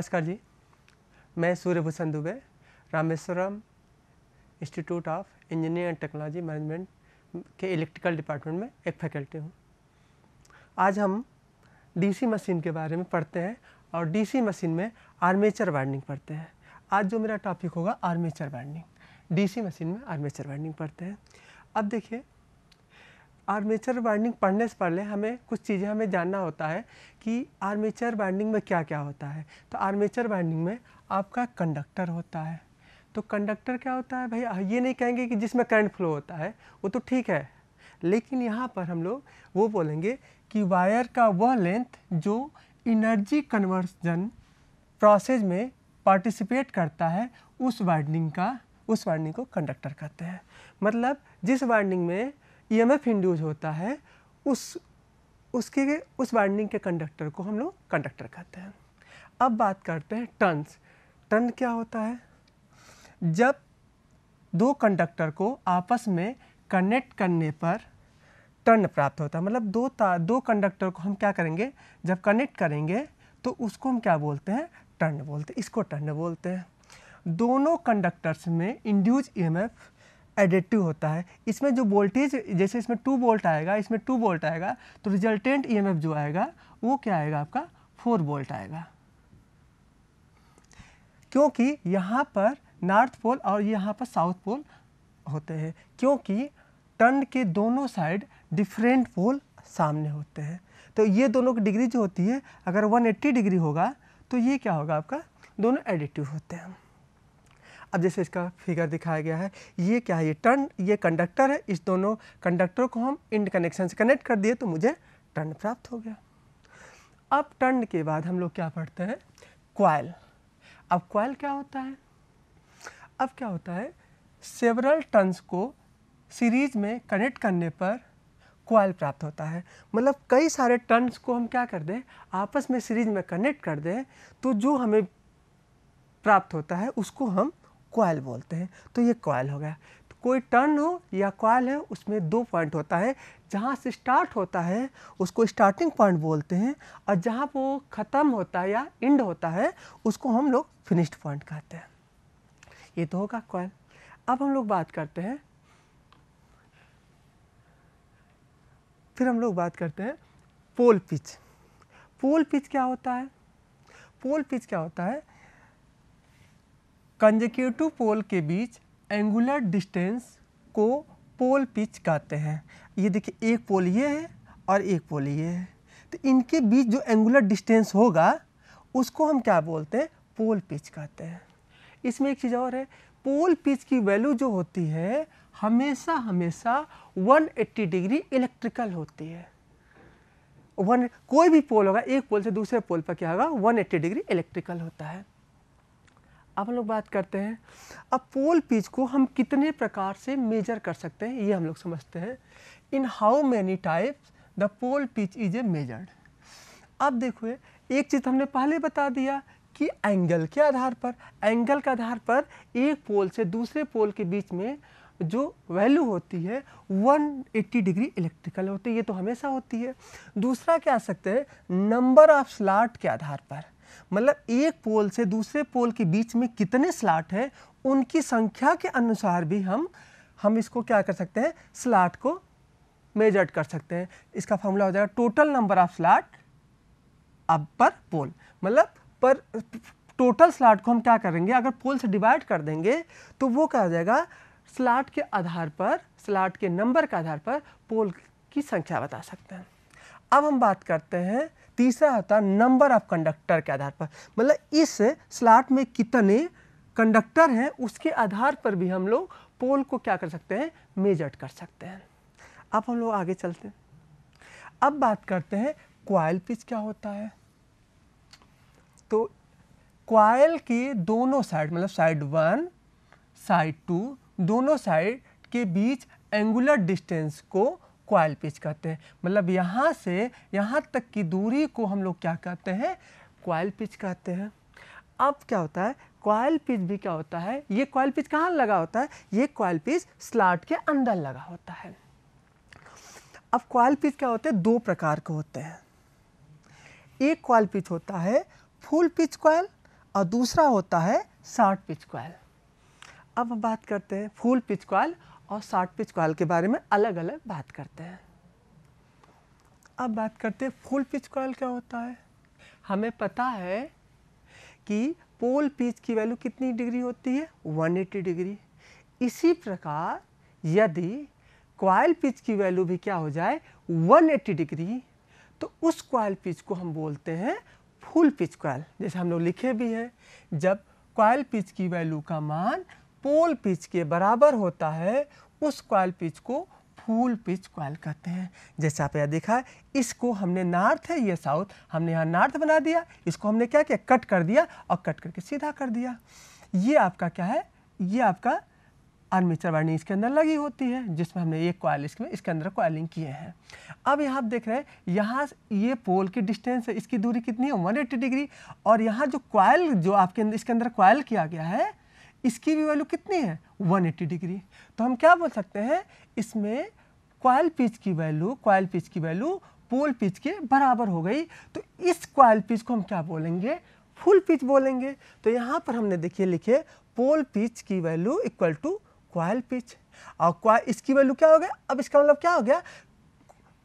नमस्कार जी मैं Suryabhushan Dubey Rameshwaram institute of engineering and technology management के इलेक्ट्रिकल डिपार्टमेंट में एक फैकल्टी हूँ आज हम डीसी मशीन के बारे में पढ़ते हैं और डीसी मशीन में आर्मेचर वाइंडिंग पढ़ते हैं आज जो मेरा टॉपिक होगा आर्मेचर वाइंडिंग डीसी मशीन में आर्मेचर वाइंडिंग पढ़ते हैं अब देखिए आर्मेचर बाइंडिंग पढ़ने से पहले हमें कुछ चीज़ें हमें जानना होता है कि आर्मेचर बाइंडिंग में क्या क्या होता है तो आर्मेचर बाइंडिंग में आपका कंडक्टर होता है तो कंडक्टर क्या होता है भाई ये नहीं कहेंगे कि जिसमें करंट फ्लो होता है वो तो ठीक है लेकिन यहाँ पर हम लोग वो बोलेंगे कि वायर का वह लेंथ जो इनर्जी कन्वर्जन प्रोसेस में पार्टिसिपेट करता है उस वाइंडिंग का उस वाइंडिंग को कंडक्टर कहते हैं मतलब जिस वाइंडिंग में ई एम इंड्यूज होता है उस उसके उस वाइंडिंग के कंडक्टर को हम लोग कंडक्टर कहते हैं अब बात करते हैं टर्न्स टर्न क्या होता है जब दो कंडक्टर को आपस में कनेक्ट करने पर टर्न प्राप्त होता है मतलब दो तार दो कंडक्टर को हम क्या करेंगे जब कनेक्ट करेंगे तो उसको हम क्या बोलते हैं टर्न बोलते हैं इसको टर्न बोलते हैं दोनों कंडक्टर्स में इंड्यूज ईएमएफ e एडिटिव होता है इसमें जो वोल्टेज जैसे इसमें टू वोल्ट आएगा इसमें टू वोल्ट आएगा तो रिजल्टेंट ईएमएफ e जो आएगा वो क्या आएगा आपका फोर वोल्ट आएगा क्योंकि यहाँ पर नॉर्थ पोल और यहाँ पर साउथ पोल होते हैं क्योंकि टन के दोनों साइड डिफरेंट पोल सामने होते हैं तो ये दोनों की डिग्री जो होती है अगर 180 डिग्री होगा तो ये क्या होगा आपका दोनों एडिटिव होते हैं अब जैसे इसका फिगर दिखाया गया है ये क्या है ये टर्न ये कंडक्टर है इस दोनों कंडक्टर को हम इंड कनेक्शन से कनेक्ट कर दिए तो मुझे टर्न प्राप्त हो गया अब टर्न के बाद हम लोग क्या पढ़ते हैं क्वाइल अब क्वाइल क्या होता है अब क्या होता है सेवरल टर्नस को सीरीज में कनेक्ट करने पर क्वाइल प्राप्त होता है मतलब कई सारे टर्न्स को हम क्या कर दें आपस में सीरीज में कनेक्ट कर दें तो जो हमें प्राप्त होता है उसको हम क्वाइल बोलते हैं तो ये क्वाइल हो गया तो कोई टर्न हो या क्वाइल है उसमें दो पॉइंट होता है जहाँ से स्टार्ट होता है उसको स्टार्टिंग पॉइंट बोलते हैं और जहाँ वो ख़त्म होता है या एंड होता है उसको हम लोग फिनिश्ड पॉइंट कहते हैं ये तो होगा क्वाइल अब हम लोग बात करते हैं फिर हम लोग बात करते हैं पोल पिच पोल पिच क्या होता है पोल पिच क्या होता है कंजक्यूटिव पोल के बीच एंगुलर डिस्टेंस को पोल पिच कहते हैं ये देखिए एक पोल ये है और एक पोल ये है तो इनके बीच जो एंगुलर डिस्टेंस होगा उसको हम क्या बोलते हैं पोल पिच कहते हैं इसमें एक चीज़ और है पोल पिच की वैल्यू जो होती है हमेशा हमेशा 180 डिग्री इलेक्ट्रिकल होती है वन कोई भी पोल होगा एक पोल से दूसरे पोल पर क्या होगा 180 डिग्री इलेक्ट्रिकल होता है अब हम लोग बात करते हैं अब पोल पिच को हम कितने प्रकार से मेजर कर सकते हैं ये हम लोग समझते हैं in how many types the pole pitch is a measured अब देखो एक चीज़ हमने पहले बता दिया कि एंगल के आधार पर एंगल के आधार पर एक पोल से दूसरे पोल के बीच में जो वैल्यू होती है 180 डिग्री इलेक्ट्रिकल होती है ये तो हमेशा होती है दूसरा क्या आ सकते हैं नंबर ऑफ स्लाट के आधार पर मतलब एक पोल से दूसरे पोल के बीच में कितने स्लाट है उनकी संख्या के अनुसार भी हम हम इसको क्या कर सकते हैं स्लाट को मेजर्ड कर सकते हैं इसका फॉर्मूला हो जाएगा टोटल नंबर ऑफ स्लाट अब पर पोल मतलब पर टोटल स्लाट को हम क्या करेंगे अगर पोल से डिवाइड कर देंगे तो वो क्या हो जाएगा स्लाट के आधार पर स्लाट के नंबर के आधार पर पोल की संख्या बता सकते हैं अब हम बात करते हैं तीसरा होता है नंबर ऑफ कंडक्टर के आधार पर मतलब इस स्लाट में कितने कंडक्टर हैं उसके आधार पर भी हम लोग पोल को क्या कर सकते हैं मेजर कर सकते हैं अब हम लोग आगे चलते हैं अब बात करते हैं क्वाइल पिच क्या होता है तो क्वाइल के दोनों साइड मतलब साइड वन साइड टू दोनों साइड के बीच एंगुलर डिस्टेंस को क्वाइल पिच कहते हैं मतलब यहाँ से यहाँ तक की दूरी को हम लोग क्या कहते हैं क्वाइल पिच कहते हैं अब क्या होता है क्वाइल पिच भी क्या होता है ये क्वाइल पिच कहाँ लगा होता है ये क्वाइल पिच स्लाट के अंदर लगा होता है अब क्वाइल पिच क्या होते हैं दो प्रकार के होते हैं एक क्वाइल पिच होता है फुल पिच क्वाइल और दूसरा होता है शॉर्ट पिच क्वाइल अब हम बात करते हैं फुल पिच क्वाइल और शार्ट पिच कॉल के बारे में अलग अलग बात करते हैं अब बात करते हैं फुल पिच कॉल क्या होता है हमें पता है कि पोल पिच की वैल्यू कितनी डिग्री होती है 180 डिग्री इसी प्रकार यदि क्वाइल पिच की वैल्यू भी क्या हो जाए 180 डिग्री तो उस क्वाइल पिच को हम बोलते हैं फुल पिच क्वाइल जैसे हम लोग लिखे भी हैं जब क्वाइल पिच की वैल्यू का मान पोल पिच के बराबर होता है उस कॉयल पिच को फूल पिच कॉयल कहते हैं जैसे आप यहाँ देखा इसको हमने नॉर्थ है ये साउथ हमने यहाँ नॉर्थ बना दिया इसको हमने क्या किया कट कर दिया और कट करके सीधा कर दिया ये आपका क्या है ये आपका आर्मीचर वाइंडिंग इसके अंदर लगी होती है जिसमें हमने एक कॉयल इसमें इसके अंदर क्वाइलिंग किए हैं अब यहाँ आप देख रहे हैं यहाँ ये पोल की डिस्टेंस है इसकी दूरी कितनी है 180 डिग्री और यहाँ जो क्वाइल जो आपके इसके अंदर कॉयल किया गया है इसकी भी वैल्यू कितनी है 180 डिग्री तो हम क्या बोल सकते हैं इसमें क्वाइल पिच की वैल्यू क्वाइल पिच की वैल्यू पोल पिच के बराबर हो गई तो इस क्वाइल पिच को हम क्या बोलेंगे फुल पिच बोलेंगे तो यहाँ पर हमने देखिए लिखे पोल पिच की value equal to coil pitch और क्वाइल इसकी वैल्यू क्या हो गया अब इसका मतलब क्या हो गया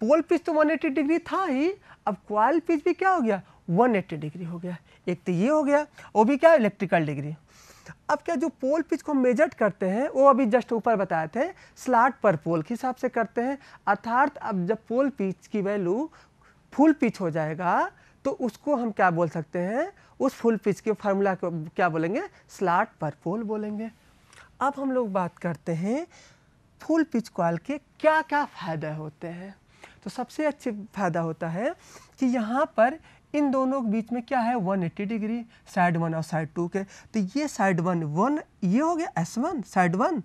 पोल पिच तो 180 डिग्री था ही अब क्वाइल पिच भी क्या हो गया 180 डिग्री हो गया एक तो ये हो गया वो भी क्या इलेक्ट्रिकल डिग्री अब क्या जो पोल पिच को मेजर करते हैं वो अभी जस्ट ऊपर बताए थे स्लाट पर पोल के हिसाब से करते हैं अर्थात अब जब पोल पिच की वैल्यू फुल पिच हो जाएगा तो उसको हम क्या बोल सकते हैं उस फुल पिच के फार्मूला को क्या बोलेंगे स्लाट पर पोल बोलेंगे अब हम लोग बात करते हैं फुल पिच कॉल के क्या क्या फ़ायदे होते हैं तो सबसे अच्छे फ़ायदा होता है कि यहाँ पर इन दोनों के बीच में क्या है 180 डिग्री साइड वन और साइड टू के तो ये साइड वन वन ये हो गया एस वन साइड वन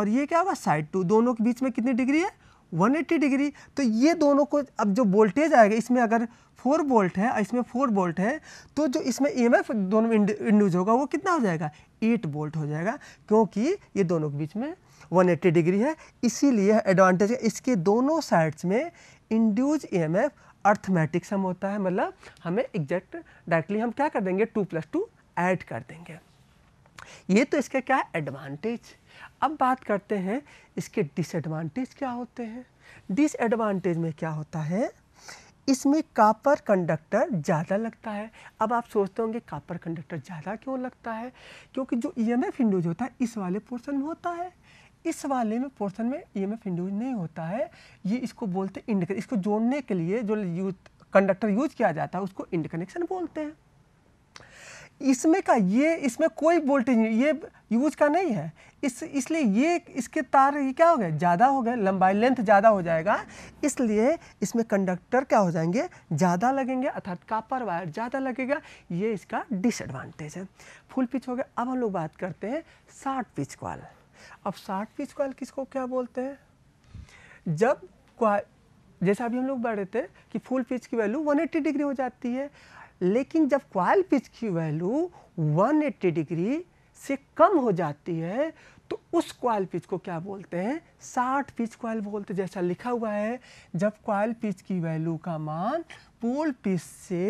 और ये क्या होगा साइड टू दोनों के बीच में कितनी डिग्री है 180 डिग्री तो ये दोनों को अब जो वोल्टेज आएगा इसमें अगर 4 वोल्ट है इसमें 4 वोल्ट है तो जो इसमें ई e दोनों में इंड्यूज होगा वो कितना हो जाएगा 8 वोल्ट हो जाएगा क्योंकि ये दोनों के बीच में 180 डिग्री है इसीलिए एडवांटेज है इसके दोनों साइड्स में induced E M F arithmetic sum होता है मतलब हमें एग्जैक्ट डायरेक्टली हम क्या कर देंगे टू प्लस टू एड कर देंगे ये तो इसका क्या है एडवांटेज अब बात करते हैं इसके डिसएडवांटेज क्या होते हैं डिसएडवांटेज में क्या होता है इसमें कापर कंडक्टर ज़्यादा लगता है अब आप सोचते होंगे कापर कंडक्टर ज़्यादा क्यों लगता है क्योंकि जो ई एम एफ इंड्यूज होता है इस वाले पोर्शन में होता है इस वाले में पोर्शन में ई एम इंड्यूज नहीं होता है ये इसको बोलते इंड इसको जोड़ने के लिए जो यूज कंडक्टर यूज किया जाता है उसको इंड कनेक्शन बोलते हैं इसमें का ये इसमें कोई वोल्टेज नहीं ये यूज का नहीं है इस इसलिए ये इसके तार ये क्या हो गए ज़्यादा हो गए लंबाई लेंथ ज़्यादा हो जाएगा इसलिए इसमें कंडक्टर क्या हो जाएंगे ज़्यादा लगेंगे अर्थात कापर वायर ज़्यादा लगेगा ये इसका डिसएडवांटेज है फुल पिच हो गया अब हम लोग बात करते हैं शार्ट पिच वाला अब साठ पीस कॉल किसको क्या बोलते हैं जब जैसा अभी हम लोग बढ़ रहे थे कि फुल पिच की वैल्यू 180 डिग्री हो जाती है लेकिन जब क्वाइल पिच की वैल्यू 180 डिग्री से कम हो जाती है तो उस क्वाइल पिच को क्या बोलते हैं 60 पिच क्वाइल बोलते जैसा लिखा हुआ है जब क्वाइल पिच की वैल्यू का मान पोल पिच से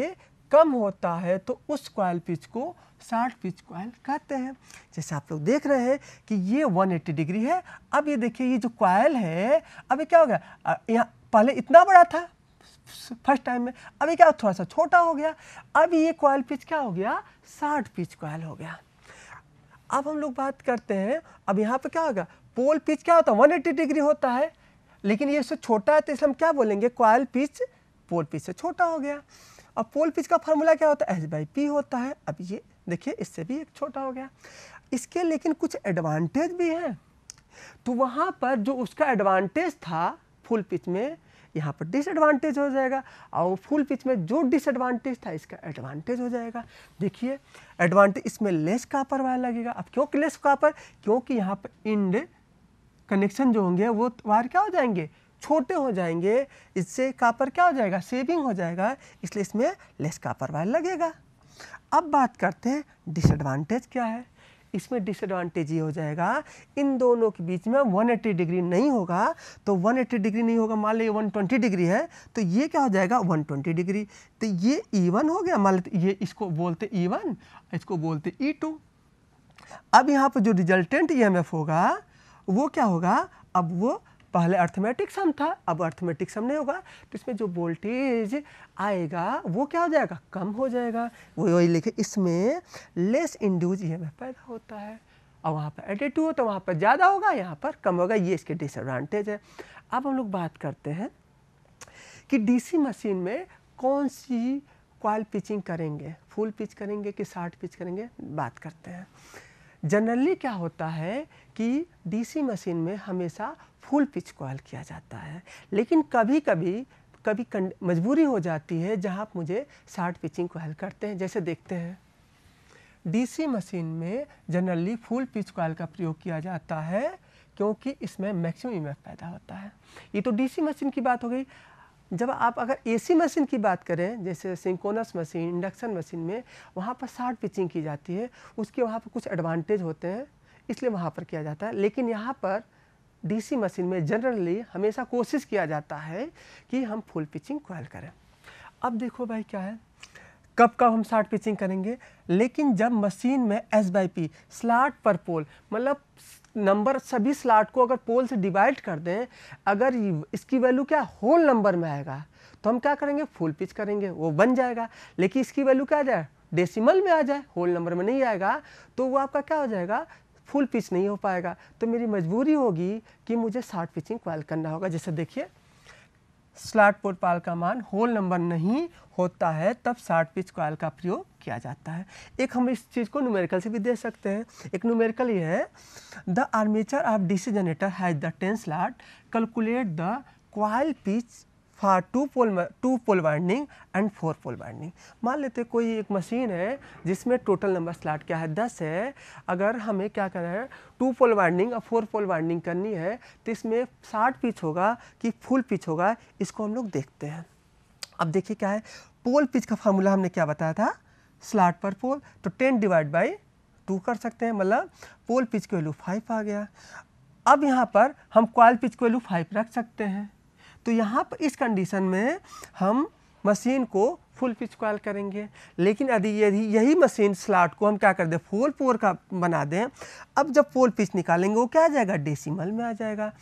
कम होता है तो उस कॉयल पिच को शार्ट पिच कॉयल कहते हैं जैसे आप लोग देख रहे हैं कि ये 180 डिग्री है अब ये देखिए ये जो कॉयल है अभी क्या हो गया यहाँ पहले इतना बड़ा था फर्स्ट टाइम में अभी क्या थोड़ा सा छोटा हो गया अब ये कॉयल पिच क्या हो गया साठ पिच कॉयल हो गया अब हम लोग बात करते हैं अब यहाँ पर क्या होगा पोल पिच क्या होता है 180 डिग्री होता है लेकिन ये इससे छोटा है तो इसलिए हम क्या बोलेंगे कॉयल पिच पोल पिच से छोटा हो गया अब पोल पिच का फार्मूला क्या होता है एच बाई पी होता है अब ये देखिए इससे भी एक छोटा हो गया इसके लेकिन कुछ एडवांटेज भी हैं तो वहाँ पर जो उसका एडवांटेज था फुल पिच में यहाँ पर डिसएडवांटेज हो जाएगा और फुल पिच में जो डिसएडवांटेज था इसका एडवांटेज हो जाएगा देखिए एडवांटेज इसमें लेस कापर वायर लगेगा अब क्यों लेस कापर क्योंकि यहाँ पर इंड कनेक्शन जो होंगे वो वायर क्या हो जाएंगे छोटे हो जाएंगे इससे कापर क्या हो जाएगा सेविंग हो जाएगा इसलिए इसमें लेस कापर वायर लगेगा अब बात करते हैं डिसएडवांटेज क्या है इसमें डिसएडवांटेज ये हो जाएगा इन दोनों के बीच में 180 डिग्री नहीं होगा तो 180 डिग्री नहीं होगा मान लीजिए 120 डिग्री है तो ये क्या हो जाएगा 120 डिग्री तो ये वन e हो गया मान लीजिए ये इसको बोलते वन e इसको बोलते टू e अब यहाँ पर जो रिजल्टेंट ई होगा वो क्या होगा अब वो पहले अर्थमेटिक सम था अब अर्थमेटिक सम नहीं होगा तो इसमें जो वोल्टेज आएगा वो क्या हो जाएगा कम हो जाएगा वो वही लिखे इसमें लेस इंड्यूज ई पैदा होता है और वहाँ पर एटीट्यू हो तो वहाँ पर ज़्यादा होगा यहाँ पर कम होगा ये इसके डिसएडवांटेज है अब हम लोग बात करते हैं कि सी मशीन में कौन सी क्वाल पिचिंग करेंगे फुल पिच करेंगे कि शार्ट पिच करेंगे बात करते हैं जनरली क्या होता है कि डीसी मशीन में हमेशा फुल पिच कॉल किया जाता है लेकिन कभी कभी कभी मजबूरी हो जाती है जहां आप मुझे शार्ट पिचिंग कॉल करते हैं जैसे देखते हैं डीसी मशीन में जनरली फुल पिच कॉल का प्रयोग किया जाता है क्योंकि इसमें मैक्सिमम इमेज e पैदा होता है ये तो डीसी मशीन की बात हो गई जब आप अगर एसी मशीन की बात करें जैसे सिंकोनस मशीन इंडक्शन मशीन में वहाँ पर शार्ट पिचिंग की जाती है उसके वहाँ पर कुछ एडवांटेज होते हैं इसलिए वहाँ पर किया जाता है लेकिन यहाँ पर डीसी मशीन में जनरली हमेशा कोशिश किया जाता है कि हम फुल पिचिंग कॉयल करें अब देखो भाई क्या है कब कब हम शार्ट पिचिंग करेंगे लेकिन जब मशीन में एस बाई पी स्लाट पर पोल मतलब नंबर सभी स्लाट को अगर पोल से डिवाइड कर दें अगर इसकी वैल्यू क्या होल नंबर में आएगा तो हम क्या करेंगे फुल पिच करेंगे वो बन जाएगा लेकिन इसकी वैल्यू क्या आ जाए डेसिमल में आ जाए होल नंबर में नहीं आएगा तो वो आपका क्या हो जाएगा फुल पिच नहीं हो पाएगा तो मेरी मजबूरी होगी कि मुझे शार्ट पिचिंग क्वाल करना होगा जैसे देखिए स्लॉट पाल का मान होल नंबर नहीं होता है तब शार्ट पिच कॉयल का प्रयोग किया जाता है एक हम इस चीज़ को न्यूमेरिकल से भी दे सकते हैं एक न्यूमेरिकल ये है the armature of DC generator has the ten slot calculate the coil pitch for two pole two pole winding and four pole winding मान लेते कोई एक मशीन है जिसमें टोटल नंबर स्लाट क्या है दस है अगर हमें क्या करना है टू पोल वाइंडिंग और फोर पोल वाइंडिंग करनी है तो इसमें साठ पिच होगा कि फुल पिच होगा इसको हम लोग देखते हैं अब देखिए क्या है पोल पिच का फार्मूला हमने क्या बताया था स्लाट पर पोल तो टेन डिवाइड बाई टू कर सकते हैं मतलब पोल पिच की वैल्यू फाइव आ गया अब यहाँ पर हम क्वाल पिच की वैल्यू फाइव रख सकते हैं तो यहाँ पर इस कंडीशन में हम मशीन को फुल पिच कॉल करेंगे लेकिन यदि यदि यही मशीन स्लाट को हम क्या कर दें फोल पोर का बना दें अब जब फोल पिच निकालेंगे वो क्या आ जाएगा डेसिमल में आ जाएगा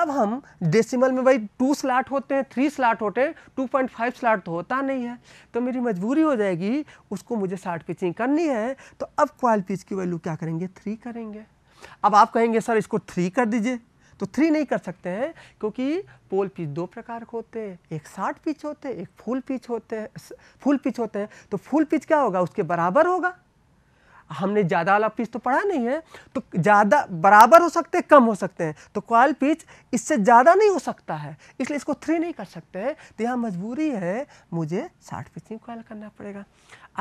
अब हम डेसिमल में भाई टू स्लाट होते हैं थ्री स्लाट होते हैं टू पॉइंट फाइव स्लाट तो होता नहीं है तो मेरी मजबूरी हो जाएगी उसको मुझे स्लाट पिचिंग करनी है तो अब क्वाल पिच की वैल्यू क्या करेंगे थ्री करेंगे अब आप कहेंगे सर इसको थ्री कर दीजिए तो थ्री नहीं कर सकते हैं क्योंकि पोल पिच दो प्रकार के होते हैं एक शार्ट पिच होते हैं एक फुल पिच होते हैं फुल पिच होते हैं तो फुल पिच क्या होगा उसके बराबर होगा हमने ज़्यादा वाला पिच तो पढ़ा नहीं है तो ज़्यादा बराबर हो सकते हैं कम हो सकते हैं तो क्वाल पिच इससे ज़्यादा नहीं हो सकता है इसलिए इसको थ्री नहीं कर सकते हैं तो यहाँ मजबूरी है मुझे साठ नहीं क्वाल करना पड़ेगा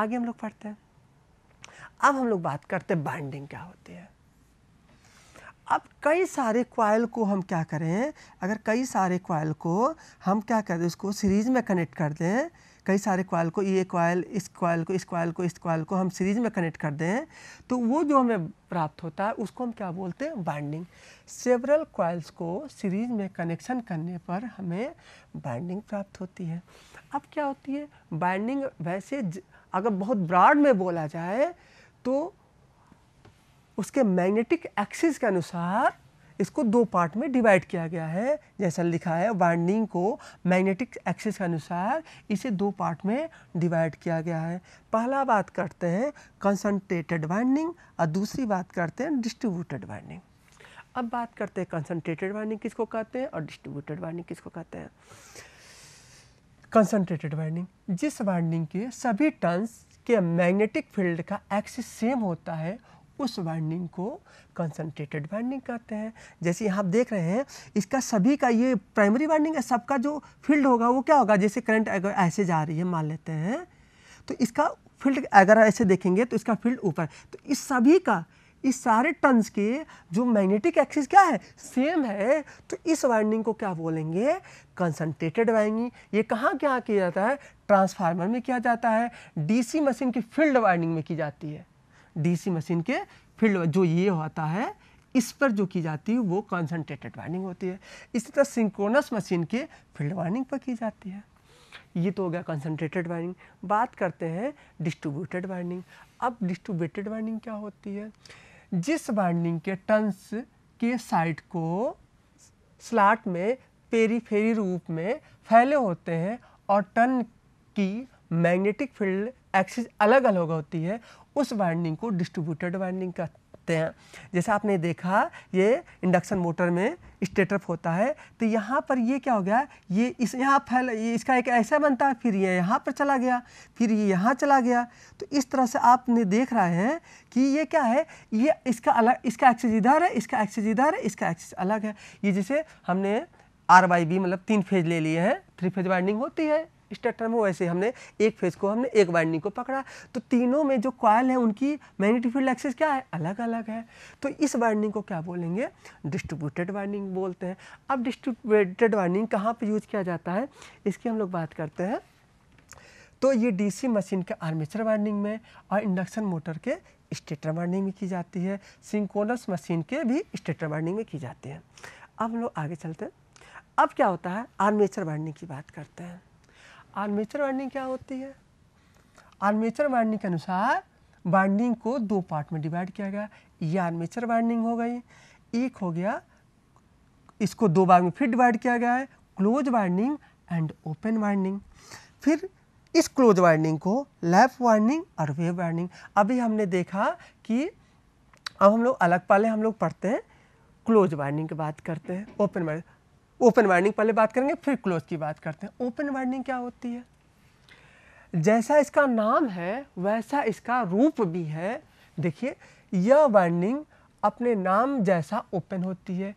आगे हम लोग पढ़ते हैं अब हम लोग बात करते हैं बाइंडिंग क्या होती है अब कई सारे क्वाइल को हम क्या करें अगर कई सारे क्वाइल को हम क्या करें उसको सीरीज़ में कनेक्ट कर दें कई सारे क्वाइल को ये क्वाइल इस क्वाइल को इस क्वाइल को इस क्वाइल को हम सीरीज़ में कनेक्ट कर दें तो वो जो हमें प्राप्त होता है उसको हम क्या बोलते हैं बाइंडिंग सेवरल क्वाइल्स को सीरीज़ में कनेक्शन करने पर हमें बाइंडिंग प्राप्त होती है अब क्या होती है बाइंडिंग वैसे अगर बहुत ब्रॉड में बोला जाए तो उसके मैग्नेटिक एक्सिस के अनुसार इसको दो पार्ट में डिवाइड किया गया है जैसा लिखा है वाइंडिंग को मैग्नेटिक एक्सिस के अनुसार इसे दो पार्ट में डिवाइड किया गया है पहला बात करते हैं कंसनट्रेटेड वाइंडिंग और दूसरी बात करते हैं डिस्ट्रीब्यूटेड वाइंडिंग अब बात करते हैं कंसनट्रेटेड वाइंडिंग किसको कहते हैं और डिस्ट्रीब्यूटेड वाइंडिंग किसको कहते हैं कंसनट्रेटेड वाइंडिंग जिस वाइंडिंग के सभी टर्न्स के मैग्नेटिक फील्ड का एक्सिस सेम होता है उस वाइंडिंग को कंसनट्रेटेड वाइंडिंग कहते हैं जैसे यहाँ आप देख रहे हैं इसका सभी का ये प्राइमरी वाइंडिंग है सबका जो फील्ड होगा वो क्या होगा जैसे करंट अगर ऐसे जा रही है मान लेते हैं तो इसका फील्ड अगर ऐसे देखेंगे तो इसका फील्ड ऊपर तो इस सभी का इस सारे टर्न्स के जो मैग्नेटिक एक्सिस क्या है सेम है तो इस वाइंडिंग को क्या बोलेंगे कंसनट्रेटेड वाइंडिंग ये कहाँ क्या किया जाता है ट्रांसफार्मर में किया जाता है डीसी मशीन की फील्ड वाइंडिंग में की जाती है डीसी मशीन के फील्ड जो ये होता है इस पर जो की जाती है वो कॉन्सनट्रेटेड वाइंडिंग होती है इसी तरह सिंक्रोनस मशीन के फील्ड वाइंडिंग पर की जाती है ये तो हो गया कंसनट्रेटेड वाइंडिंग बात करते हैं डिस्ट्रीब्यूटेड वाइंडिंग अब डिस्ट्रीब्यूटेड वाइंडिंग क्या होती है जिस वाइंडिंग के टंस के साइड को स्लाट में पेरीफेरी रूप में फैले होते हैं और टन की मैग्नेटिक फील्ड एक्सिस अलग अलग होती है उस वाइंडिंग को डिस्ट्रीब्यूटेड वाइंडिंग कहते हैं जैसे आपने देखा ये इंडक्शन मोटर में स्टेटअप होता है तो यहाँ पर ये क्या हो गया ये इस यहाँ फैल ये इसका एक ऐसा बनता है फिर ये यहाँ पर चला गया फिर ये यहाँ चला गया तो इस तरह से आपने देख रहे हैं कि ये क्या है ये इसका अलग इसका एक्सेज इधर है इसका एक्सेज इधर है इसका एक्सेस अलग है ये जैसे हमने आर वाई बी मतलब तीन फेज ले लिए हैं थ्री फेज वाइंडिंग होती है स्ट्रक्चर में वैसे हमने एक फेज को हमने एक वाइंडिंग को पकड़ा तो तीनों में जो कॉयल है उनकी मैग्नेटिक फील्ड एक्सेस क्या है अलग अलग है तो इस वाइंडिंग को क्या बोलेंगे डिस्ट्रीब्यूटेड वाइंडिंग बोलते हैं अब डिस्ट्रीब्यूटेड वाइंडिंग कहाँ पर यूज़ किया जाता है इसकी हम लोग बात करते हैं तो ये डीसी मशीन के आर्मेचर वाइंडिंग में और इंडक्शन मोटर के स्टेटर वाइंडिंग में की जाती है सिंकोनस मशीन के भी स्टेटर वाइंडिंग में की जाती है अब हम लोग आगे चलते हैं अब क्या होता है आर्मेचर वाइंडिंग की बात करते हैं आर्मेचर वाइंडिंग क्या होती है आर्मेचर वाइंडिंग के अनुसार वाइंडिंग को दो पार्ट में डिवाइड किया गया ये आर्मेचर वाइंडिंग हो गई एक हो गया इसको दो भाग में फिर डिवाइड किया गया है close winding and open winding फिर इस क्लोज वाइंडिंग को लेफ्ट वाइंडिंग और वेव वाइंडिंग अभी हमने देखा कि अब हम लोग अलग पहले हम लोग पढ़ते हैं क्लोज वाइंडिंग की बात करते हैं ओपन वाइंडिंग ओपन वाइंडिंग पहले बात करेंगे फिर क्लोज की बात करते हैं ओपन वाइंडिंग क्या होती है जैसा इसका नाम है वैसा इसका रूप भी है देखिए यह वाइंडिंग अपने नाम जैसा ओपन होती है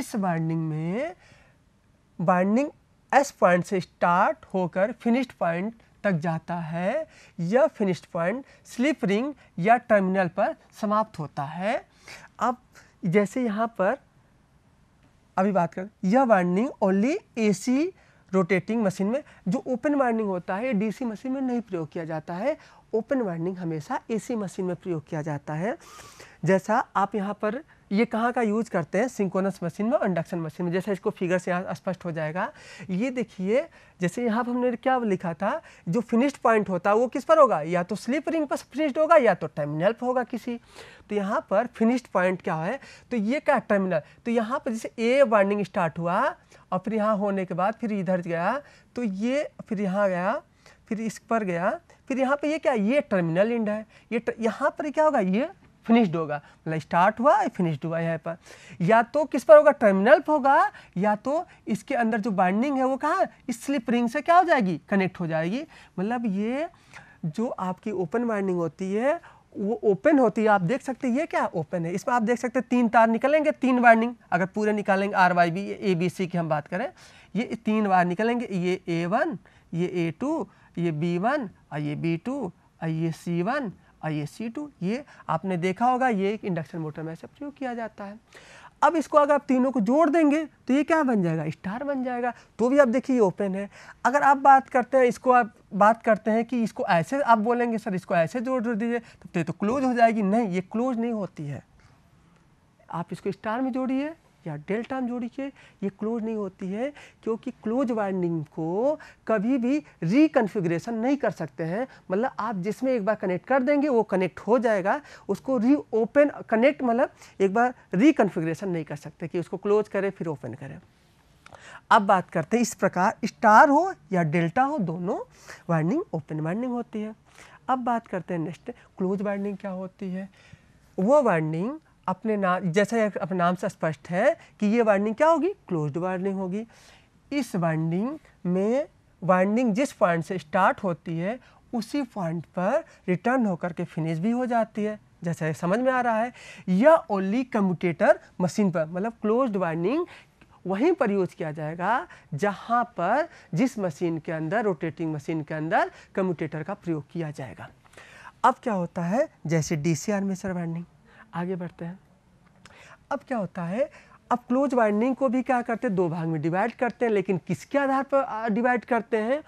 इस वाइंडिंग में वाइंडिंग एस पॉइंट से स्टार्ट होकर फिनिश्ड पॉइंट तक जाता है यह फिनिश्ड पॉइंट स्लिप रिंग या टर्मिनल पर समाप्त होता है अब जैसे यहाँ पर अभी बात कर यह winding only AC rotating machine में जो ओपन वार्निंग होता है डीसी मशीन में नहीं प्रयोग किया जाता है ओपन वार्निंग हमेशा एसी मशीन में प्रयोग किया जाता है जैसा आप यहाँ पर ये कहाँ का यूज़ करते हैं सिंकोनस मशीन में इंडक्शन मशीन में जैसे इसको फिगर से स्पष्ट हो जाएगा ये देखिए जैसे यहाँ पर हमने क्या लिखा था जो फिनिश्ड पॉइंट होता है वो किस पर होगा या तो स्लिप रिंग पर फिनिश्ड होगा या तो टर्मिनल पर होगा किसी तो यहाँ पर फिनिश्ड पॉइंट क्या है तो ये क्या टर्मिनल तो यहाँ पर जैसे ए वार्निंग स्टार्ट हुआ और फिर यहाँ होने के बाद फिर इधर गया तो ये फिर यहाँ गया फिर इस पर गया फिर यहाँ पर ये क्या ये टर्मिनल इंड है ये यहाँ पर क्या होगा ये फिनिश्ड होगा मतलब स्टार्ट हुआ फिनिश्ड हुआ यहाँ पर या तो किस पर होगा टर्मिनल पर होगा या तो इसके अंदर जो बाइंडिंग है वो कहाँ इस स्लिप रिंग से क्या हो जाएगी कनेक्ट हो जाएगी मतलब ये जो आपकी ओपन वाइंडिंग होती है वो ओपन होती है आप देख सकते हैं ये क्या ओपन है इसमें आप देख सकते हैं तीन तार निकलेंगे तीन वाइंडिंग अगर पूरे निकालेंगे R Y B A B C की हम बात करें ये तीन वायर निकलेंगे ये ए वन ये ए टू ये बी वन और ये बी टू और ये सी वन आइए सी टू ये आपने देखा होगा ये एक इंडक्शन मोटर में ऐसे प्रयोग किया जाता है अब इसको अगर आप तीनों को जोड़ देंगे तो ये क्या बन जाएगा स्टार बन जाएगा तो भी आप देखिए ओपन है अगर आप बात करते हैं इसको आप बात करते हैं कि इसको ऐसे आप बोलेंगे सर इसको ऐसे जोड़ दीजिए तब तो ये तो क्लोज हो जाएगी नहीं ये क्लोज नहीं होती है आप इसको स्टार में जोड़िए या डेल्टा में जोड़ी के ये क्लोज नहीं होती है क्योंकि क्लोज वाइंडिंग को कभी भी रिकन्फिग्रेशन नहीं कर सकते हैं मतलब आप जिसमें एक बार कनेक्ट कर देंगे वो कनेक्ट हो जाएगा उसको री ओपन कनेक्ट मतलब एक बार रिकन्फिग्रेशन नहीं कर सकते कि उसको क्लोज करें फिर ओपन करें अब बात करते हैं इस प्रकार स्टार हो या डेल्टा हो दोनों वाइंडिंग ओपन वाइंडिंग होती है अब बात करते हैं नेक्स्ट क्लोज वाइंडिंग क्या होती है वो वाइंडिंग अपने नाम जैसा अपने नाम से स्पष्ट है कि ये वार्निंग क्या होगी क्लोज्ड वार्निंग होगी इस वार्निंग में वार्निंग जिस पॉइंट से स्टार्ट होती है उसी पॉइंट पर रिटर्न होकर के फिनिश भी हो जाती है जैसा समझ में आ रहा है या ओनली कम्यूटेटर मशीन पर मतलब क्लोज्ड वार्निंग वहीं पर यूज किया जाएगा जहाँ पर जिस मशीन के अंदर रोटेटिंग मशीन के अंदर कम्यूटेटर का प्रयोग किया जाएगा अब क्या होता है जैसे डी सी आर्मेचर वाइंडिंग आगे बढ़ते हैं अब क्या होता है अब क्लोज वाइंडिंग को भी क्या करते हैं दो भाग में डिवाइड करते हैं लेकिन किसके आधार पर डिवाइड करते हैं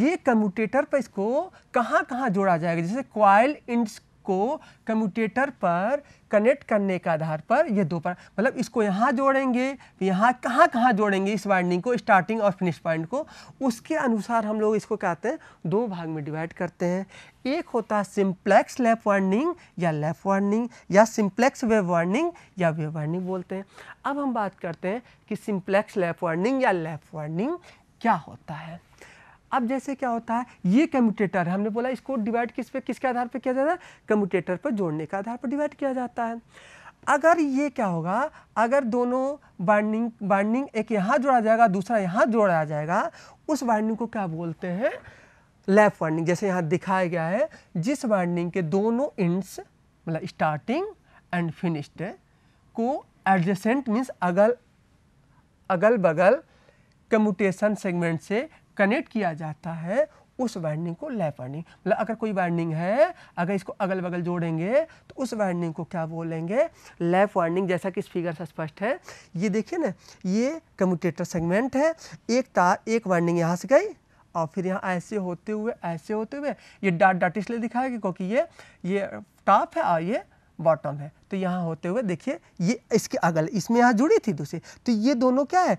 ये कम्यूटेटर पर इसको कहाँ कहाँ जोड़ा जाएगा जैसे क्वाइल इंड्स को कम्यूटेटर पर कनेक्ट करने के आधार पर ये दो पर मतलब इसको यहाँ जोड़ेंगे यहाँ कहाँ कहाँ जोड़ेंगे इस वाइंडिंग को स्टार्टिंग और फिनिश पॉइंट को उसके अनुसार हम लोग इसको क्या कहते हैं दो भाग में डिवाइड करते हैं एक होता है सिम्प्लेक्स लेफ वार्निंग या लेफ वार्निंग या सिम्प्लेक्स वेव वार्निंग या वेव वार्निंग बोलते हैं अब हम बात करते हैं कि सिम्प्लेक्स लेफ वार्निंग या लेफ वार्निंग क्या होता है अब जैसे क्या होता है ये कम्यूटेटर हमने बोला इसको डिवाइड किस पे किसके आधार पर किया जाता है कम्यूटेटर पर जोड़ने के आधार पर डिवाइड किया जाता है अगर ये क्या होगा अगर दोनों बाइंडिंग बाइंडिंग एक यहाँ जोड़ा जाएगा दूसरा यहाँ जोड़ा जाएगा उस बाइंडिंग को क्या बोलते हैं लेफ्ट बाइंडिंग जैसे यहाँ दिखाया गया है जिस बाइंडिंग के दोनों इंड्स मतलब स्टार्टिंग एंड फिनिश्ड को एडजेसेंट मीन्स अगल अगल बगल कम्यूटेशन सेगमेंट से कनेक्ट किया जाता है उस वाइंडिंग को लेफ्ट वाइंडिंग मतलब अगर कोई वाइंडिंग है अगर इसको अगल बगल जोड़ेंगे तो उस वाइंडिंग को क्या बोलेंगे लेफ्ट वाइंडिंग जैसा कि इस फिगर से स्पष्ट है ये देखिए ना ये कम्यूटेटर सेगमेंट है एक तार एक वाइंडिंग यहाँ से गई और फिर यहाँ ऐसे होते हुए ऐसे होते हुए ये डाट डाट इसलिए दिखाएगी क्योंकि ये ये टॉप है और ये बॉटम है तो यहाँ होते हुए देखिए ये इसके अगल इसमें यहाँ जुड़ी थी दूसरी तो ये दोनों क्या है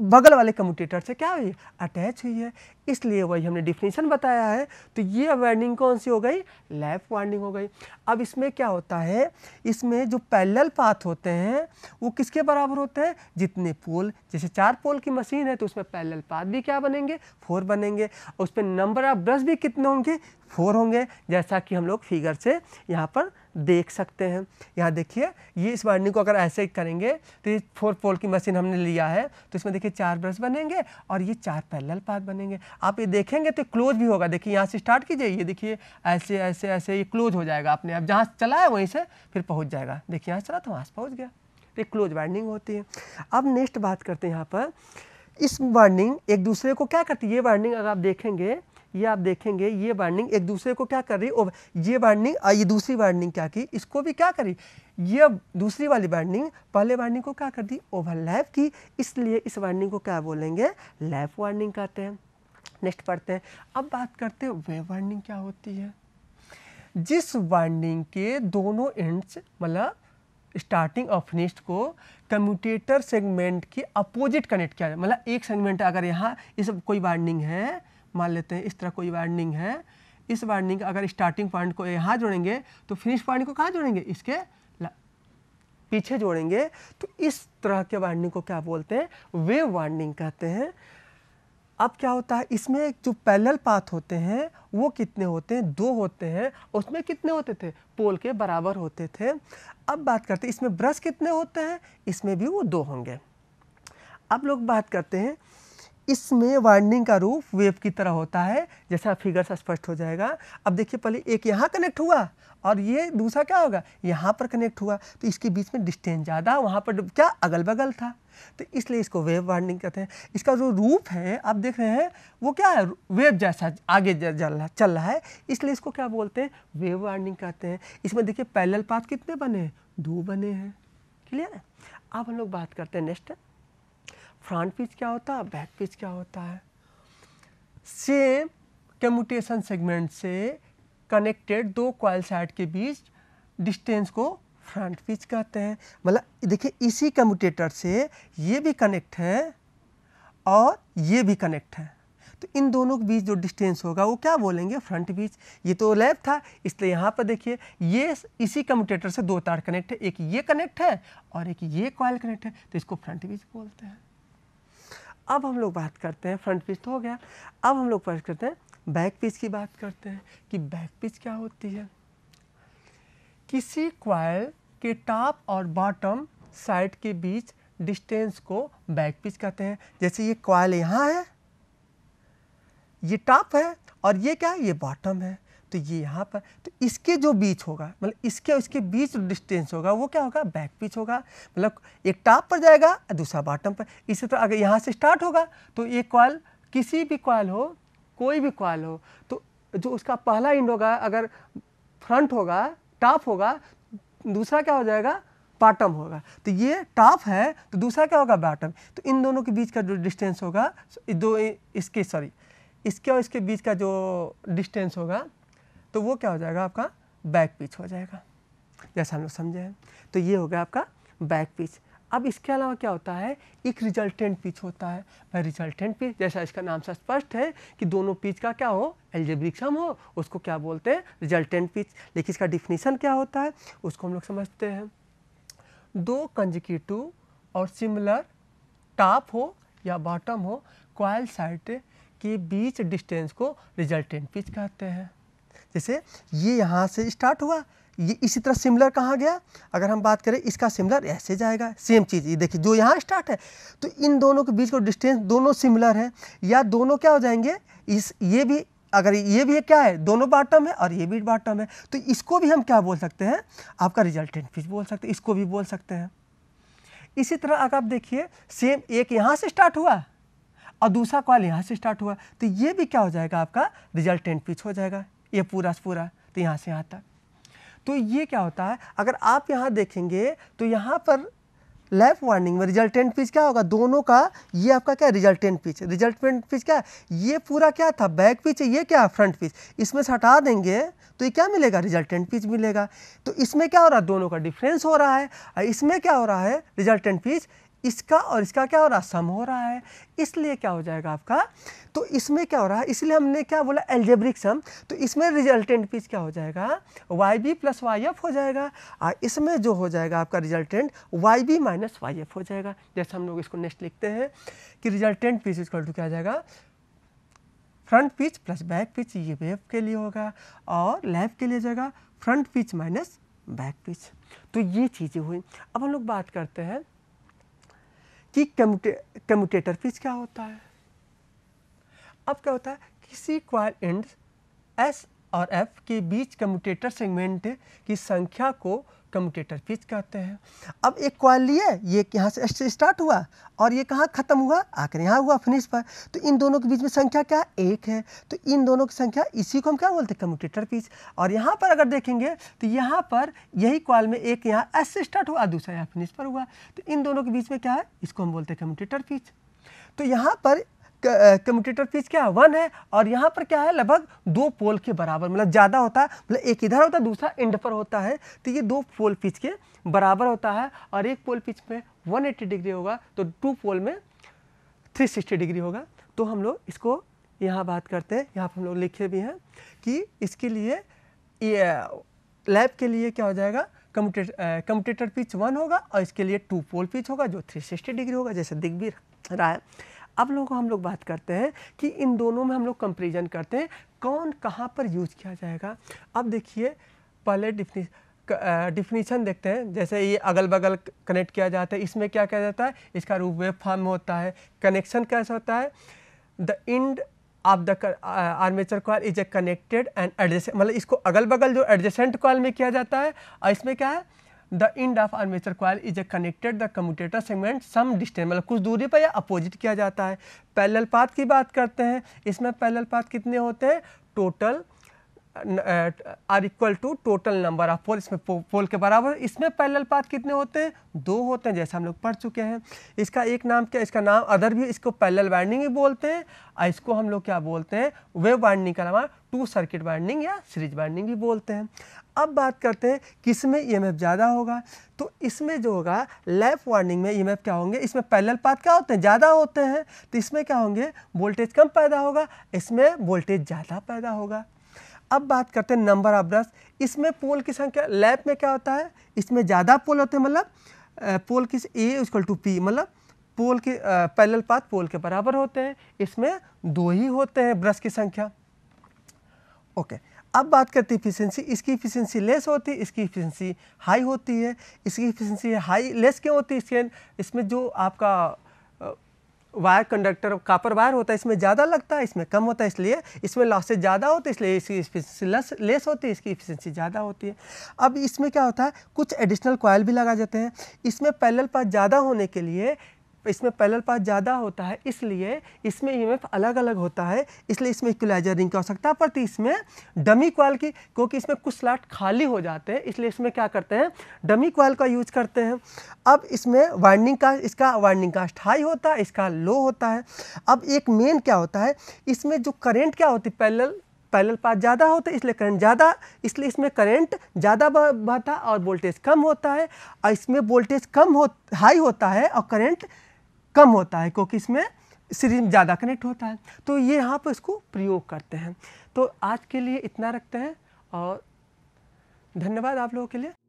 बगल वाले कम्यूटेटर से क्या हुई अटैच हुई है इसलिए वही हमने डिफिनीशन बताया है तो ये वाइंडिंग कौन सी हो गई लेफ्ट वाइंडिंग हो गई अब इसमें क्या होता है इसमें जो पैरेलल पाथ होते हैं वो किसके बराबर होते हैं जितने पोल जैसे चार पोल की मशीन है तो उसमें पैरेलल पाथ भी क्या बनेंगे फोर बनेंगे और उस पर नंबर ऑफ ब्रश भी कितने होंगे फोर होंगे जैसा कि हम लोग फिगर से यहाँ पर देख सकते हैं यहाँ देखिए ये इस वाइंडिंग को अगर ऐसे करेंगे तो ये फोर पोल की मशीन हमने लिया है तो इसमें देखिए चार ब्रश बनेंगे और ये चार पैरेलल पाथ बनेंगे आप ये देखेंगे तो क्लोज भी होगा देखिए यहाँ से स्टार्ट कीजिए ये देखिए ऐसे ऐसे ऐसे ये क्लोज हो जाएगा आपने अब जहाँ चला है वहीं से फिर पहुँच जाएगा देखिए यहाँ चला तो वहाँ से पहुँच गया तो क्लोज वाइंडिंग होती है अब नेक्स्ट बात करते हैं यहाँ पर इस वार्निंग एक दूसरे को क्या करती है ये वार्निंग अगर आप देखेंगे ये आप देखेंगे ये वार्निंग एक दूसरे को क्या कर रही है ये वार्निंग ये दूसरी वार्निंग क्या की इसको भी क्या करी ये दूसरी वाली वार्निंग पहले वार्निंग को क्या कर दी ओवरलैप की इसलिए इस वार्निंग को क्या बोलेंगे लैप वार्निंग कहते हैं नेक्स्ट पढ़ते हैं अब बात करते हैं वे वार्निंग क्या होती है जिस वार्निंग के दोनों एंड्स मतलब स्टार्टिंग और फिनिश्ड को कम्यूटेटर सेगमेंट के अपोजिट कनेक्ट किया जाए मतलब एक सेगमेंट अगर यहाँ इस कोई वार्निंग है मान लेते हैं इस तरह कोई वार्निंग है इस वार्निंग अगर स्टार्टिंग पॉइंट को यहाँ जोड़ेंगे तो फिनिश पॉइंट को कहाँ जोड़ेंगे इसके पीछे जोड़ेंगे तो इस तरह के वार्निंग को क्या बोलते हैं वे वार्निंग कहते हैं अब क्या होता है इसमें जो पैरेलल पाथ होते हैं वो कितने होते हैं दो होते हैं उसमें कितने होते थे पोल के बराबर होते थे अब बात करते हैं इसमें ब्रश कितने होते हैं इसमें भी वो दो होंगे अब लोग बात करते हैं इसमें वाइंडिंग का रूप वेव की तरह होता है जैसा फिगर से स्पष्ट हो जाएगा अब देखिए पहले एक यहाँ कनेक्ट हुआ और ये दूसरा क्या होगा यहाँ पर कनेक्ट हुआ तो इसके बीच में डिस्टेंस ज़्यादा वहाँ पर क्या अगल बगल था तो इसलिए इसको वेव वार्निंग कहते हैं इसका जो रूप है आप देख रहे हैं वो क्या है वेव जैसा आगे चल रहा है इसलिए इसको क्या बोलते हैं वेव वार्निंग कहते हैं इसमें देखिए पैरेलल पाथ कितने बने हैं दो बने हैं क्लियर है अब हम लोग बात करते हैं नेक्स्ट फ्रंट पिच क्या होता है बैक पिच क्या होता है सेम कम्यूटेशन सेगमेंट से कनेक्टेड दो कॉयल साइड के बीच डिस्टेंस को फ्रंट पिच कहते हैं मतलब देखिए इसी कम्यूटेटर से ये भी कनेक्ट है और ये भी कनेक्ट है तो इन दोनों के बीच जो डिस्टेंस होगा वो क्या बोलेंगे फ्रंट बीच ये तो लैब था इसलिए यहाँ पर देखिए ये इसी कम्यूटेटर से दो तार कनेक्ट है एक ये कनेक्ट है और एक ये कॉयल कनेक्ट है तो इसको फ्रंट बीच बोलते हैं अब हम लोग बात करते हैं फ्रंट पिच तो हो गया अब हम लोग बात करते हैं बैक पिच की बात करते हैं कि बैक पिच क्या होती है किसी क्वाइल के टॉप और बॉटम साइड के बीच डिस्टेंस को बैक पिच कहते हैं जैसे ये क्वाइल यहाँ है ये टॉप है और ये क्या है ये बॉटम है तो ये यहाँ पर तो इसके जो बीच होगा मतलब इसके और इसके बीच डिस्टेंस होगा वो क्या होगा बैक पिच होगा मतलब एक टॉप पर जाएगा और दूसरा बॉटम पर इसी तरह तो अगर यहाँ से स्टार्ट होगा तो ये कॉल किसी भी कॉल हो कोई भी कॉल हो तो जो उसका पहला इंड होगा अगर फ्रंट होगा टॉप होगा दूसरा क्या हो जाएगा बॉटम होगा तो ये टॉप है तो दूसरा क्या होगा बॉटम तो इन दोनों के बीच का जो डिस्टेंस होगा दो इसके सॉरी इसके और इसके बीच का जो डिस्टेंस होगा तो वो क्या हो जाएगा आपका बैक पिच हो जाएगा जैसा हम लोग समझे हैं तो ये हो गया आपका बैक पिच अब इसके अलावा क्या होता है एक रिजल्टेंट पिच होता है भाई रिजल्टेंट पिच जैसा इसका नाम से स्पष्ट है कि दोनों पिच का क्या हो एल्जेब्रिक सम हो उसको क्या बोलते हैं रिजल्टेंट पिच लेकिन इसका डिफिनीसन क्या होता है उसको हम लोग समझते हैं दो कंजिकेटिव और सिमिलर टॉप हो या बॉटम हो क्वाइल साइड के बीच डिस्टेंस को रिजल्टेंट पिच कहते हैं जैसे ये यहाँ से स्टार्ट हुआ ये इसी तरह सिमिलर कहाँ गया अगर हम बात करें इसका सिमिलर ऐसे जाएगा सेम चीज़ ये देखिए जो यहाँ स्टार्ट है तो इन दोनों के बीच का डिस्टेंस दोनों सिमिलर है या दोनों क्या हो जाएंगे इस ये भी अगर ये भी क्या है दोनों बॉटम है और ये भी बॉटम है तो इसको भी हम क्या बोल सकते हैं आपका रिजल्टेंट फिश बोल सकते हैं इसको भी बोल सकते हैं इसी तरह अगर आप देखिए सेम एक यहाँ से स्टार्ट हुआ और दूसरा कॉल यहाँ से स्टार्ट हुआ तो ये भी क्या हो जाएगा आपका रिजल्टेंट पिच हो जाएगा ये पूरा पूरा तो यहाँ से यहाँ तक तो ये क्या होता है अगर आप यहाँ देखेंगे तो यहाँ पर लेफ्ट वार्निंग में रिजल्टेंट पिच क्या होगा दोनों का ये आपका क्या रिजल्टेंट पिच रिजल्टेंट पिच क्या है ये पूरा क्या था बैक पिच ये क्या फ्रंट पिच इसमें से हटा देंगे तो ये क्या मिलेगा रिजल्टेंट पिच मिलेगा तो इसमें क्या हो रहा है दोनों का डिफरेंस हो रहा है और इसमें क्या हो रहा है रिजल्टेंट पिच इसका और इसका क्या हो रहा है सम हो रहा है इसलिए क्या हो जाएगा आपका तो इसमें क्या हो रहा है इसलिए हमने क्या बोला एल्जेब्रिक सम तो इसमें रिजल्टेंट पीस क्या हो जाएगा Y B plus Y F हो जाएगा और इसमें जो हो जाएगा आपका resultant Y B minus Y F हो जाएगा जैसे हम लोग इसको नेक्स्ट लिखते हैं कि रिजल्टेंट पीस इसका टू क्या जाएगा front pitch plus back pitch ये वेफ के लिए होगा और लेफ्ट के लिए जाएगा front pitch minus back pitch तो ये चीज़ें हुई अब हम लोग बात करते हैं कि कम्यूटे कम्यूटेटर पिच क्या होता है अब क्या होता है किसी क्वार एंड एस और एफ के बीच कम्यूटेटर सेगमेंट की संख्या को कम्यूटेटर पिच कहते हैं अब एक क्वाल लिए ये यहाँ से स्टार्ट हुआ और ये कहाँ ख़त्म हुआ आकर यहाँ हुआ फिनिश पर तो इन दोनों के बीच में संख्या क्या एक है तो इन दोनों की संख्या इसी को हम क्या बोलते हैं कम्यूटेटर पिच और यहाँ पर अगर देखेंगे तो यहाँ पर यही क्वाल में एक यहाँ एस से स्टार्ट हुआ दूसरा यहाँ फिनिश पर हुआ तो इन दोनों के बीच में क्या है इसको हम बोलते हैं कम्यूटेटर पिच तो यहाँ पर कम्यूटेटर पीस क्या है वन है और यहाँ पर क्या है लगभग दो पोल के बराबर मतलब ज़्यादा होता है मतलब एक इधर होता है दूसरा एंड पर होता है तो ये दो पोल पिच के बराबर होता है और एक पोल पिच में 180 डिग्री होगा तो टू पोल में 360 डिग्री होगा तो हम लोग इसको यहाँ बात करते हैं यहाँ पर हम लोग लिखे भी हैं कि इसके लिए लैब के लिए क्या हो जाएगा कम्यूटेटर कम्यूटेटर पिच वन होगा और इसके लिए टू पोल पिच होगा जो सिक्सटी डिग्री होगा जैसे दिख भी रहा है अब लोग हम लोग बात करते हैं कि इन दोनों में हम लोग कंपेरिजन करते हैं कौन कहाँ पर यूज किया जाएगा अब देखिए पहले डिफिनी डिफिनीशन देखते हैं जैसे ये अगल बगल कनेक्ट किया जाता है इसमें क्या किया जाता है इसका रूप वेब फॉर्म होता है कनेक्शन कैसे होता है the end of the armature coil is a connected and adjacent मतलब इसको अगल बगल जो एडजेसेंट कॉल में किया जाता है और इसमें क्या है the end of armature coil is a connected the commutator segment some distance मतलब कुछ दूरी पर या अपोजिट किया जाता है पैरेलल पाथ की बात करते हैं इसमें पैरेलल पाथ कितने होते हैं total are equal to total number of pole इसमें पोल के बराबर इसमें पैरेलल पाथ कितने होते हैं दो होते हैं जैसा हम लोग पढ़ चुके हैं इसका एक नाम क्या इसका नाम अदर भी इसको पैरेलल वाइंडिंग ही बोलते हैं और इसको हम लोग क्या बोलते हैं वेव वाइंडिंग का नाम टू सर्किट वाइंडिंग या सीरीज वाइंडिंग भी बोलते हैं अब बात करते हैं किस में ई e ज़्यादा होगा तो इसमें जो होगा लेफ़्ट वार्निंग में ई e क्या होंगे इसमें पैरेलल पाथ क्या होते हैं ज़्यादा होते हैं तो इसमें क्या होंगे वोल्टेज कम पैदा होगा इसमें वोल्टेज ज़्यादा पैदा होगा अब बात करते हैं नंबर ऑफ ब्रश इसमें पोल की संख्या लैप में क्या होता है इसमें ज़्यादा पोल होते हैं मतलब पोल किस ए इजकल टू पी मतलब पोल के पैरेलल पाथ पोल के बराबर होते हैं इसमें दो ही होते हैं ब्रश की संख्या ओके okay. अब बात करते हैं इफिशेंसी इसकी इफिशेंसी लेस होती है इसकी इफिशेंसी हाई होती है इसकी इफिशेंसी हाई लेस क्यों होती है इसके इसमें जो आपका वायर कंडक्टर कापर वायर होता है इसमें ज़्यादा लगता है इसमें कम होता है इसलिए इसमें लॉसेज ज़्यादा होते हैं इसलिए इसकी इफिशेंसी लेस लेस होती है इसकी इफिशेंसी ज़्यादा होती है अब इसमें क्या होता है कुछ एडिशनल कॉयल भी लगा जाते हैं इसमें पैरेलल पाथ ज़्यादा होने के लिए इसमें पैरेलल पाथ ज़्यादा होता है इसलिए इसमें ई e अलग अलग होता है इसलिए इसमें इक्वलाइजर रिंग की आवश्यकता पड़ती इसमें डमी क्वाल की क्योंकि इसमें कुछ स्लाट खाली हो जाते हैं इसलिए इसमें क्या करते हैं डमी क्वाल का यूज करते हैं अब इसमें वाइंडिंग कास्ट इसका वाइंडिंग कास्ट हाई होता है इसका लो होता है अब एक मेन क्या होता है इसमें जो करेंट क्या होती है पैरेलल पैरेलल पाथ ज़्यादा होता है इसलिए करंट ज़्यादा इसलिए इसमें करंट ज़्यादा बहता और वोल्टेज कम होता है और इसमें वोल्टेज कम हो हाई होता है और करंट कम होता है क्योंकि इसमें सीरीज ज़्यादा कनेक्ट होता है तो ये यहाँ पर इसको प्रयोग करते हैं तो आज के लिए इतना रखते हैं और धन्यवाद आप लोगों के लिए